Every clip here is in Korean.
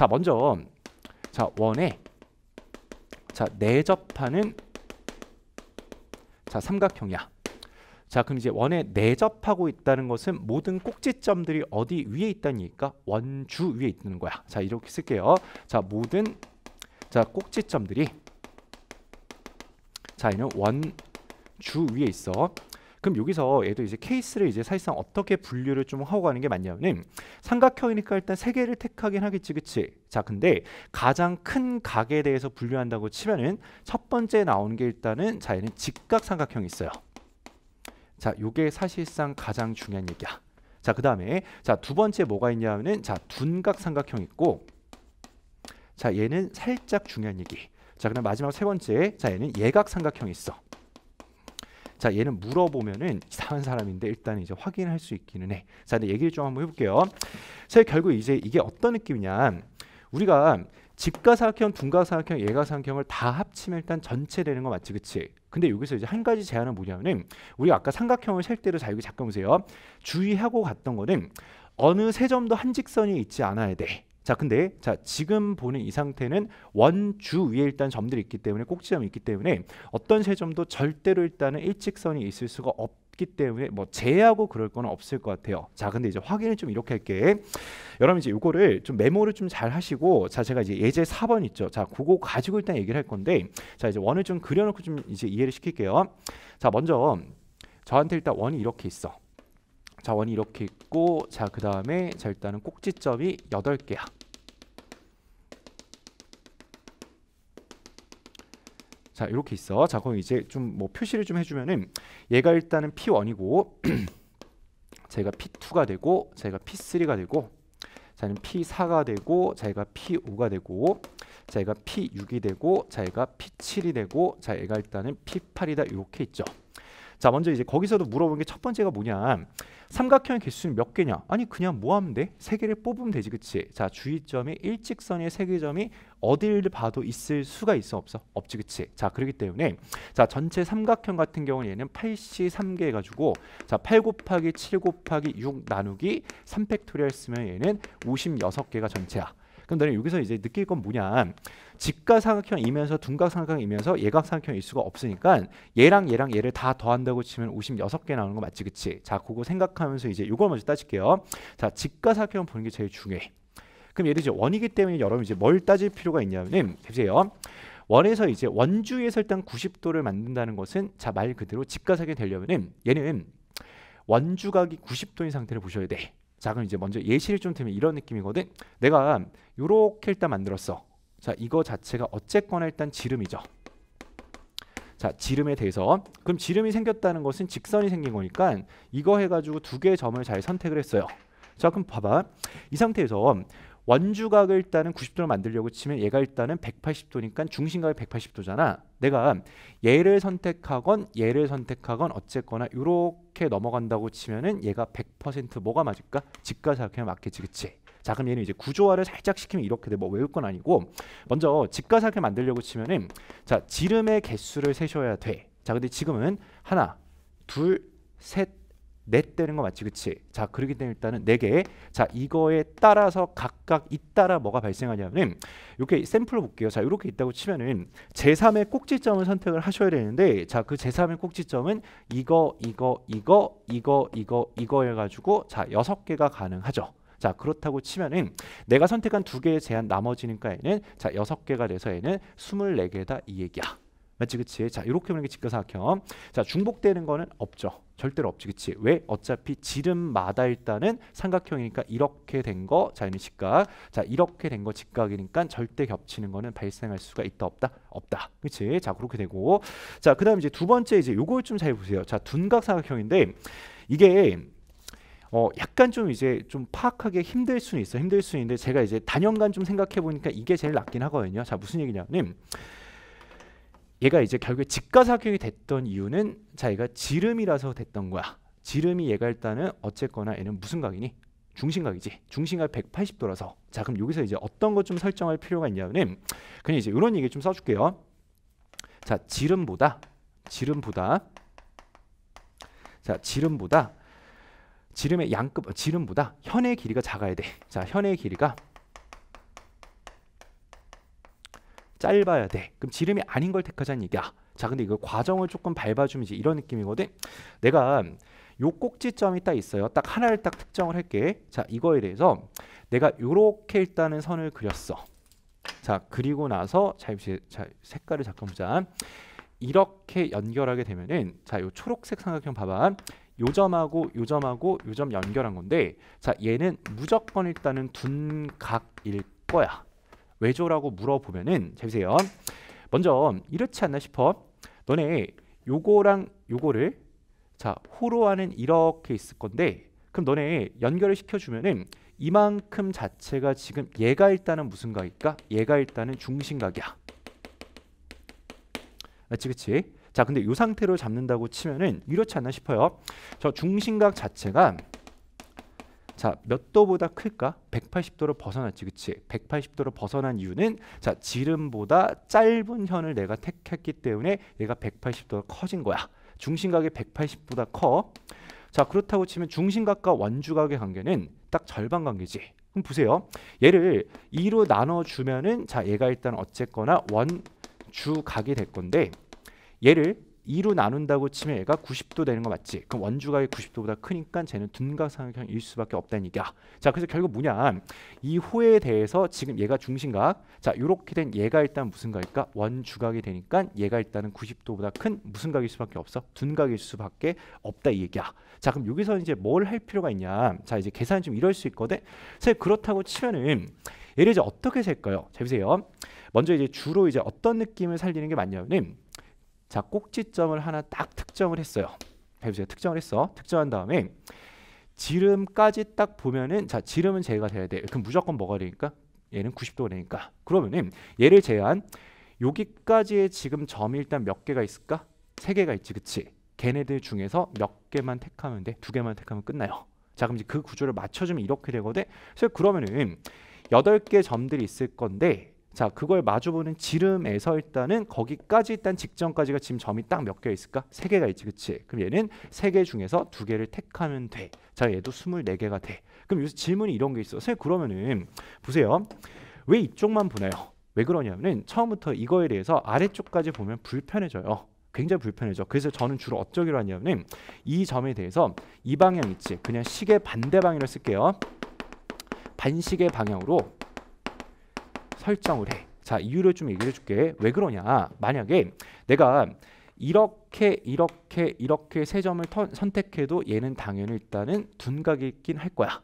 자 먼저 자 원에 자 내접하는 자 삼각형이야. 자 그럼 이제 원에 내접하고 있다는 것은 모든 꼭지점들이 어디 위에 있다니까 원주 위에 있는 거야. 자 이렇게 쓸게요. 자 모든 자 꼭지점들이 자 얘는 원주 위에 있어. 그럼 여기서 얘도 이제 케이스를 이제 사실상 어떻게 분류를 좀 하고 가는 게 맞냐면은 삼각형이니까 일단 세 개를 택하긴 하겠지, 그치? 자, 근데 가장 큰 각에 대해서 분류한다고 치면은 첫 번째 나오는 게 일단은 자, 얘는 직각 삼각형이 있어요. 자, 요게 사실상 가장 중요한 얘기야. 자, 그 다음에 자, 두 번째 뭐가 있냐면은 자, 둔각 삼각형 있고 자, 얘는 살짝 중요한 얘기. 자, 그다음 마지막 세 번째. 자, 얘는 예각 삼각형이 있어. 자 얘는 물어보면은 이상한 사람인데 일단 이제 확인할 수 있기는 해. 자 근데 얘기를 좀 한번 해볼게요. 자 결국 이제 이게 어떤 느낌이냐? 우리가 집가사각형, 분가사각형, 예가사각형을 다 합치면 일단 전체 되는 거 맞지, 그치? 근데 여기서 이제 한 가지 제안은 뭐냐면은 우리가 아까 삼각형을 셀 때로 자 여기 잠깐 보세요. 주의하고 갔던 거는 어느 세 점도 한 직선이 있지 않아야 돼. 자 근데 자 지금 보는 이 상태는 원주 위에 일단 점들이 있기 때문에 꼭지점이 있기 때문에 어떤 세점도 절대로 일단은 일직선이 있을 수가 없기 때문에 뭐 제하고 그럴 건 없을 것 같아요. 자, 근데 이제 확인을 좀 이렇게 할게. 여러분 이제 이거를 좀 메모를 좀 잘 하시고 자, 제가 이제 예제 4번 있죠. 자, 그거 가지고 일단 얘기를 할 건데 자, 이제 원을 좀 그려 놓고 좀 이제 이해를 시킬게요. 자, 먼저 저한테 일단 원이 이렇게 있어. 자, 원이 이렇게 있고 자, 그다음에 자, 일단은 꼭지점이 8개야. 자 이렇게 있어. 자 그럼 이제 좀 뭐 표시를 좀 해주면은 얘가 일단은 P1이고 제가 P2가 되고 제가 P3가 되고 자는 P4가 되고 자기가 P5가 되고 자기가 P6이 되고 자기가 P7이 되고 자얘가 일단은 P8이다 이렇게 있죠. 자 먼저 이제 거기서도 물어본 게 첫 번째가 뭐냐 삼각형의 개수는 몇 개냐 아니 그냥 뭐 하면 돼? 세 개를 뽑으면 되지 그치 자 주의점이 일직선의 세 개점이 어딜 봐도 있을 수가 있어 없어 없지 그치 자 그렇기 때문에 자 전체 삼각형 같은 경우는 얘는 83개 해가지고 자 8 곱하기 7 곱하기 6 나누기 3팩토리얼 쓰면 얘는 56개가 전체야 그럼 근데 여기서 이제 느낄 건 뭐냐? 직각삼각형이면서 둔각삼각형이면서 예각삼각형일 수가 없으니까 얘랑 얘랑 얘를 다 더한다고 치면 56개 나오는 거 맞지 그치? 자 그거 생각하면서 이제 이걸 먼저 따질게요. 자 직각삼각형 보는 게 제일 중요해. 그럼 예를 들어 원이기 때문에 여러분 이제 뭘 따질 필요가 있냐면 보세요. 원에서 이제 원주에서 일단 90도를 만든다는 것은 자말 그대로 직각사각이 되려면 얘는 원주각이 90도인 상태를 보셔야 돼. 자 그럼 이제 먼저 예시를 좀 들면 이런 느낌이거든 내가 요렇게 일단 만들었어 자 이거 자체가 어쨌거나 일단 지름이죠 자 지름에 대해서 그럼 지름이 생겼다는 것은 직선이 생긴 거니까 이거 해가지고 두 개의 점을 잘 선택을 했어요 자 그럼 봐봐 이 상태에서 원주각을 일단은 90도로 만들려고 치면 얘가 일단은 180도니까 중심각이 180도잖아. 내가 얘를 선택하건 얘를 선택하건 어쨌거나 이렇게 넘어간다고 치면은 얘가 100% 뭐가 맞을까? 직가사각형이 맞겠지, 그치? 자 그럼 얘는 이제 구조화를 살짝 시키면 이렇게 돼 뭐 외울 건 아니고 먼저 직가사각형 만들려고 치면은 자 지름의 개수를 세셔야 돼. 자 근데 지금은 하나, 둘, 셋, 넷 되는 거 맞지 그치 자 그러기 때문에 일단은 네개자 이거에 따라서 각각 잇따라 뭐가 발생하냐면은 이렇게 샘플을 볼게요 자 이렇게 있다고 치면은 제3의 꼭지점을 선택을 하셔야 되는데 자그 제3의 꼭지점은 이거 이거 이거 이거 이거 이거 해가지고 자 여섯 개가 가능하죠 자 그렇다고 치면은 내가 선택한 두 개의 제한 나머지는 까에는 자 여섯 개가 돼서 에는 2 4 개다이 얘기야 맞지 그치? 자 이렇게 보는 게 직사각형. 각자 중복되는 거는 없죠. 절대로 없지 그치? 왜? 어차피 지름마다 일단은 삼각형이니까 이렇게 된 거 자연인 직각. 자 이렇게 된 거 직각이니까 절대 겹치는 거는 발생할 수가 있다 없다 없다 그치? 자 그렇게 되고 자 그다음 이제 두 번째 이제 요걸 좀 잘 보세요. 자 둔각 사각형인데 이게 어 약간 좀 이제 좀 파악하기 힘들 수는 있어 힘들 수 있는데 제가 이제 단연간 좀 생각해 보니까 이게 제일 낫긴 하거든요 자 무슨 얘기냐면 얘가 이제 결국에 직가 사격이 됐던 이유는 자기가 지름이라서 됐던 거야. 지름이 얘가 일단은 어쨌거나 얘는 무슨 각이니? 중심각이지. 중심각 180도라서. 자 그럼 여기서 이제 어떤 것 좀 설정할 필요가 있냐면은 그냥 이제 이런 얘기 좀 써줄게요. 자 지름보다 지름보다 자 지름보다 지름의 양급 어, 지름보다 현의 길이가 작아야 돼. 자 현의 길이가 짧아야 돼. 그럼 지름이 아닌 걸 택하자는 얘기야. 자, 근데 이거 과정을 조금 밟아주면 이제 이런 느낌이거든. 내가 요 꼭지점이 딱 있어요. 딱 하나를 딱 특정을 할게. 자, 이거에 대해서 내가 요렇게 일단은 선을 그렸어. 자, 그리고 나서 자, 자 색깔을 잠깐 보자. 이렇게 연결하게 되면은 자, 요 초록색 삼각형 봐봐. 요점하고 요점하고 요 점 연결한 건데 자, 얘는 무조건 일단은 둔각일 거야. 왜죠라고 물어보면은 잘 보세요. 먼저 이렇지 않나 싶어. 너네 요거랑 요거를 자 호로와는 이렇게 있을 건데 그럼 너네 연결을 시켜주면은 이만큼 자체가 지금 얘가 일단은 무슨 각일까? 얘가 일단은 중심각이야. 맞지 그치? 자 근데 요 상태로 잡는다고 치면은 이렇지 않나 싶어요. 저 중심각 자체가 자, 몇 도보다 클까? 180도로 벗어났지, 그치? 180도로 벗어난 이유는 자, 지름보다 짧은 현을 내가 택했기 때문에 얘가 180도가 커진 거야. 중심각이 180보다 커. 자, 그렇다고 치면 중심각과 원주각의 관계는 딱 절반 관계지. 그럼 보세요. 얘를 2로 나눠주면은 자, 얘가 일단 어쨌거나 원주각이 될 건데 얘를 2로 나눈다고 치면 얘가 90도 되는 거 맞지? 그럼 원주각이 90도보다 크니까 쟤는 둔각삼각형일 수밖에 없다는 얘기야. 자, 그래서 결국 뭐냐? 이 호에 대해서 지금 얘가 중심각. 자, 이렇게 된 얘가 일단 무슨 각일까? 원주각이 되니까 얘가 일단은 90도보다 큰 무슨 각일 수밖에 없어? 둔각일 수밖에 없다 이 얘기야. 자, 그럼 여기서 이제 뭘 할 필요가 있냐? 자, 이제 계산이 좀 이럴 수 있거든. 선생 서 그렇다고 치면은 얘를 이제 어떻게 셀까요? 자, 보세요. 먼저 이제 주로 이제 어떤 느낌을 살리는 게 맞냐면은 자 꼭지점을 하나 딱 특정을 했어요. 해보세요. 특정을 했어. 특정한 다음에 지름까지 딱 보면은 자 지름은 제가 돼야 돼. 그럼 무조건 뭐가 되니까 얘는 90도가 되니까. 그러면은 얘를 제한 외 여기까지의 지금 점이 일단 몇 개가 있을까? 세 개가 있지, 그치? 걔네들 중에서 몇 개만 택하면 돼. 두 개만 택하면 끝나요. 자 그럼 이제 그 구조를 맞춰주면 이렇게 되거든. 그래서 그러면은 여덟 개 점들이 있을 건데 자 그걸 마주보는 지름에서 일단은 거기까지 일단 직전까지가 지금 점이 딱 몇 개 있을까? 3 개가 있지 그치? 그럼 얘는 3개 중에서 2 개를 택하면 돼. 자 얘도 24개가 돼. 그럼 요새 질문이 이런 게 있어. 선생님 그러면은 보세요. 왜 이쪽만 보나요? 왜 그러냐면은 처음부터 이거에 대해서 아래쪽까지 보면 불편해져요. 굉장히 불편해져. 그래서 저는 주로 어쩌기로 하냐면은 이 점에 대해서 이 방향 있지. 그냥 시계 반대 방향을 쓸게요. 반시계 방향으로 설정을 해. 자 이유를 좀 얘기해 줄게. 왜 그러냐? 만약에 내가 이렇게 이렇게 이렇게 세 점을 턴, 선택해도 얘는 당연히 일단은 둔각이 있긴 할 거야.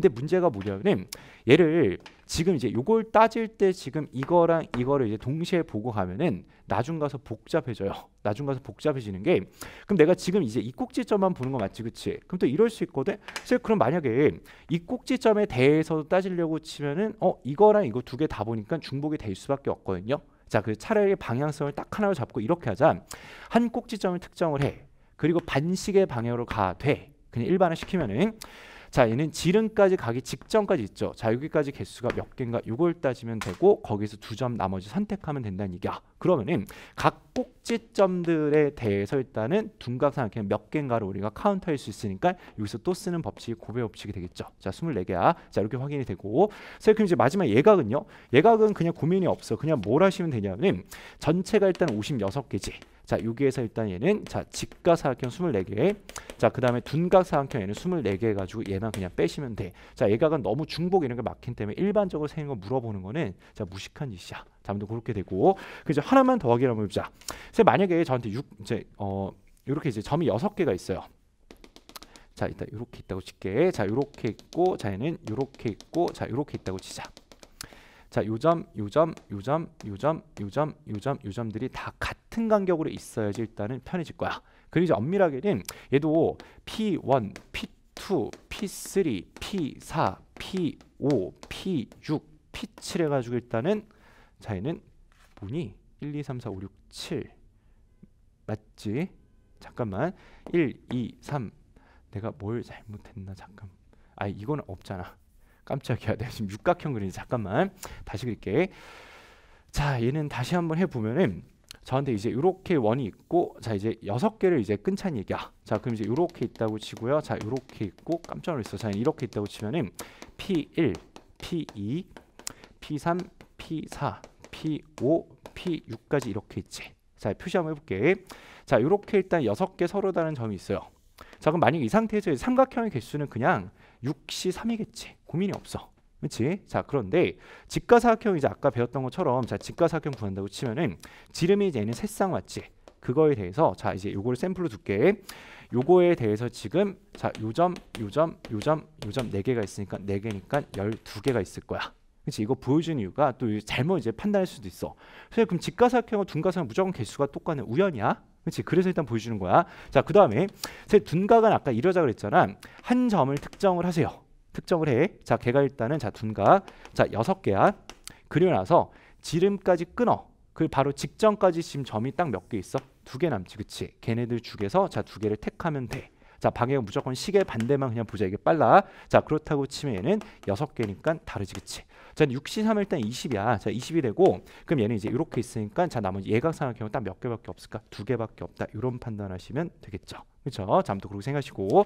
근데 문제가 뭐냐면 얘를 지금 이제 요걸 따질 때 지금 이거랑 이거를 이제 동시에 보고 가면은 나중 가서 복잡해져요. 나중 가서 복잡해지는 게 그럼 내가 지금 이제 이 꼭지점만 보는 거 맞지 그치? 그럼 또 이럴 수 있거든. 그래서 그럼 만약에 이 꼭지점에 대해서 따지려고 치면은 어 이거랑 이거 두 개 다 보니까 중복이 될 수밖에 없거든요. 자, 그 차라리 방향성을 딱 하나로 잡고 이렇게 하자. 한 꼭지점을 특정을 해. 그리고 반시계 방향으로 가 돼. 그냥 일반화 시키면은 자 얘는 지름까지 가기 직전까지 있죠. 자 여기까지 개수가 몇 개인가 이걸 따지면 되고 거기서 두 점 나머지 선택하면 된다는 얘기야. 그러면은 각 꼭지점들에 대해서 일단은 둔각상 각형몇 개인가를 우리가 카운터할 수 있으니까 여기서 또 쓰는 법칙이 고배 법칙이 되겠죠. 자, 2 4개야자 이렇게 확인이 되고 선생님 이제 마지막 예각은요. 예각은 그냥 고민이 없어. 그냥 뭘 하시면 되냐면 전체가 일단 56개지. 자, 여기에서 일단 얘는 자, 직각사각형 24개. 자, 그다음에 둔각사각형 얘는 24개 해 가지고 얘만 그냥 빼시면 돼. 자, 예각은 너무 중복 이런 게 막힌 때문에 일반적으로 생긴 거 물어보는 거는 자, 무식한 짓이야. 다음도 그렇게 되고 그죠 하나만 더확인 한번 해보자. 제 만약에 저한테 6 이제 어 이렇게 이제 점이 여섯 개가 있어요. 자 일단 이렇게 있다고 칠게. 자 이렇게 있고 자 얘는 이렇게 있고 자 이렇게 있다고 치자. 자, 요점, 요점, 요점, 요점, 요점, 요점, 요점들이 같은 간격으로 있어야지 일단은 편해질 거야. 그리고 이제 엄밀하게는 얘도 P1, P2, P3, P4, P5, P6, P7 해가지고 일단은 자얘는 보니 1, 2, 3, 4, 5, 6, 7 맞지? 잠깐만 1, 2, 3 내가 뭘 잘못했나 잠깐 아이거는 없잖아 깜짝이야 내가 지금 육각형 그리니 잠깐만 다시 그릴게 자 얘는 다시 한번 해보면은 저한테 이제 이렇게 원이 있고 자 이제 여섯 개를 이제 끈찬 얘기야 자 그럼 이제 이렇게 있다고 치고요 자 이렇게 있고 깜짝 놀랐어 자 이렇게 있다고 치면은 P1 P2 P3 P4, P5, P6까지 이렇게 있지. 자, 표시 한번 해볼게. 자, 이렇게 일단 6개 서로 다른 점이 있어요. 자, 그럼 만약이 상태에서 삼각형의 개수는 그냥 6시 3이겠지. 고민이 없어. 그렇지? 자, 그런데 직과사각형 이제 아까 배웠던 것처럼 자, 직과사각형 구한다고 치면은 지름이 이제 얘는 셋상 맞지 그거에 대해서 자, 이제 요거를 샘플로 줄게. 요거에 대해서 지금 자, 요점, 요점, 요점, 요점 4개가 있으니까 4개니까 12개가 있을 거야. 그치 이거 보여준 이유가 또 잘못 이제 판단할 수도 있어. 그래서 그럼 직가사각형과 둔가사각형 무조건 개수가 똑같은 우연이야? 그렇 그래서 일단 보여주는 거야. 자그 다음에 둔각은 아까 이러자 그랬잖아. 한 점을 특정을 하세요. 특정을 해. 자 걔가 일단은 자 둔각 자 여섯 개야. 그리고 나서 지름까지 끊어. 그 바로 직전까지 지금 점이 딱 몇 개 있어? 두 개 남지, 그치? 걔네들 중에서 자 두 개를 택하면 돼. 자 방향 무조건 시계 반대만 그냥 보자 이게 빨라. 자 그렇다고 치면은 여섯 개니까 다르지, 그치? 자, 6, 10, 3 일단 20이야. 자, 20이 되고 그럼 얘는 이제 이렇게 있으니까 자, 나머지 예각상의 경우 딱몇 개밖에 없을까? 두 개밖에 없다. 이런 판단하시면 되겠죠. 그렇죠? 잠도 그렇게 생각하시고